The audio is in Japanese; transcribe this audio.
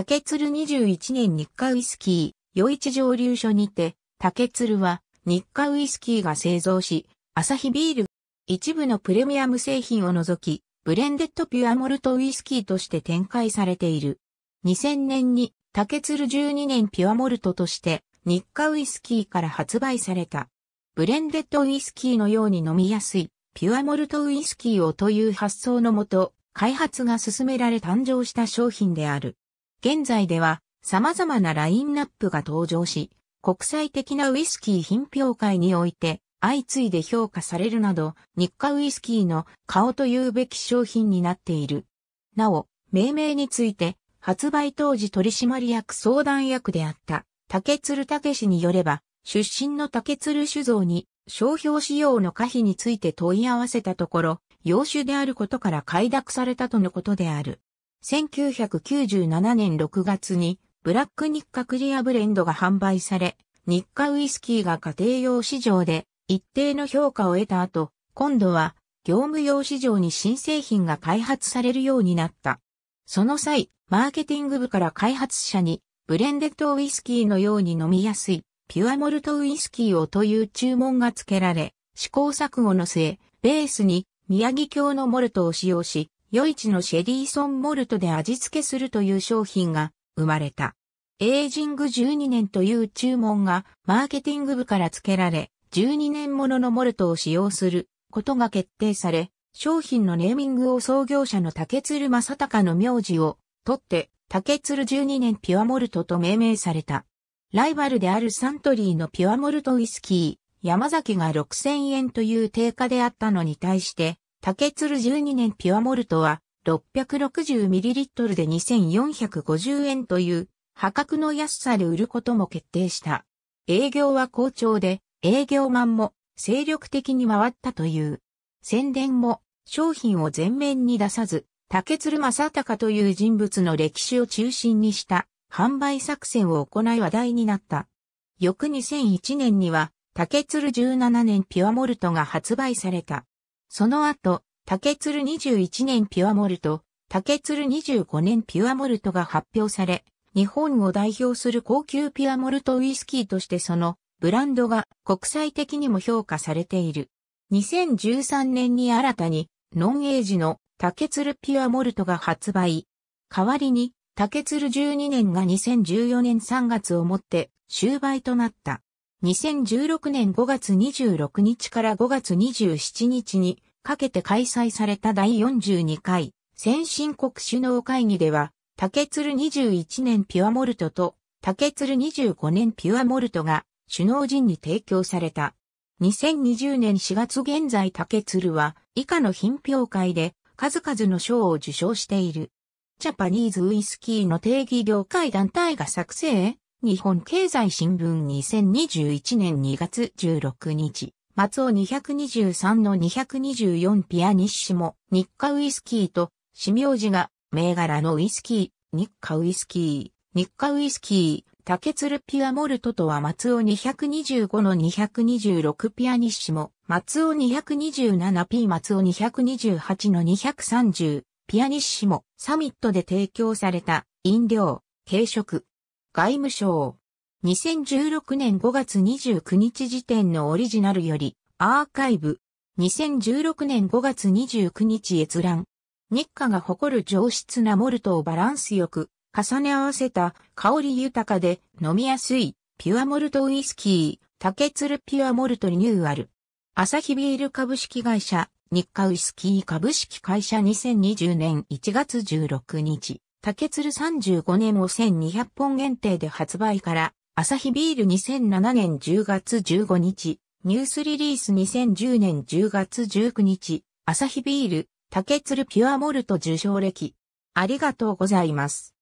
竹鶴21年日課ウイスキー、余市蒸留所にて、竹鶴は日課ウイスキーが製造し、アサヒビール、一部のプレミアム製品を除き、ブレンデッドピュアモルトウイスキーとして展開されている。2000年に竹鶴12年ピュアモルトとして日課ウイスキーから発売された。ブレンデッドウイスキーのように飲みやすいピュアモルトウイスキーをという発想のもと開発が進められ誕生した商品である。現在では様々なラインナップが登場し、国際的なウイスキー品評会において相次いで評価されるなど、日課ウイスキーの顔というべき商品になっている。なお、命名について、発売当時取締役相談役であった竹鶴武氏によれば、出身の竹鶴酒造に商標使用の可否について問い合わせたところ、洋酒であることから快諾されたとのことである。1997年6月にブラック日課クリアブレンドが販売され、日課ウイスキーが家庭用市場で一定の評価を得た後、今度は業務用市場に新製品が開発されるようになった。その際、マーケティング部から開発者に、ブレンデッドウイスキーのように飲みやすい、ピュアモルトウイスキーをという注文が付けられ、試行錯誤の末、ベースに宮城京のモルトを使用し、余市のシェリーソンモルトで味付けするという商品が生まれた。エイジング12年という注文がマーケティング部から付けられ、12年もののモルトを使用することが決定され、商品のネーミングを創業者の竹鶴正隆の名字を取って、竹鶴12年ピュアモルトと命名された。ライバルであるサントリーのピュアモルトウイスキー、山崎が6000円という定価であったのに対して、竹鶴12年ピュアモルトは 660ml で2450円という破格の安さで売ることも決定した。営業は好調で営業マンも精力的に回ったという。宣伝も商品を前面に出さず、竹鶴正隆という人物の歴史を中心にした販売作戦を行い話題になった。翌2001年には竹鶴17年ピュアモルトが発売された。その後、竹鶴21年ピュアモルト、竹鶴25年ピュアモルトが発表され、日本を代表する高級ピュアモルトウイスキーとしてそのブランドが国際的にも評価されている。2013年に新たにノンエイジの竹鶴ピュアモルトが発売。代わりに竹鶴12年が2014年3月をもって終売となった。2016年5月26日から5月27日にかけて開催された第42回先進国首脳会議では、竹鶴21年ピュアモルトと竹鶴25年ピュアモルトが首脳陣に提供された。2020年4月現在竹鶴は以下の品評会で数々の賞を受賞している。ジャパニーズウイスキーの定義業界団体が作成日本経済新聞2021年2月16日、松尾223の224ピアニッシモ、日課ウイスキーと、シミ字ジが、銘柄のウイスキー、日課ウイスキー、日課ウイスキー、竹鶴ピアモルトとは松尾225の226ピアニッシモ、松尾 227P 松尾228の230ピアニッシモ、サミットで提供された飲料、軽食、外務省。2016年5月29日時点のオリジナルより、アーカイブ。2016年5月29日閲覧。日課が誇る上質なモルトをバランスよく重ね合わせた香り豊かで飲みやすいピュアモルトウイスキー竹鶴ピュアモルトリニューアル。アサヒビール株式会社日課ウイスキー株式会社2020年1月16日。竹鶴35年を1200本限定で発売から、アサヒビール2007年10月15日、ニュースリリース2010年10月19日、アサヒビール、竹鶴ピュアモルト受賞歴。ありがとうございます。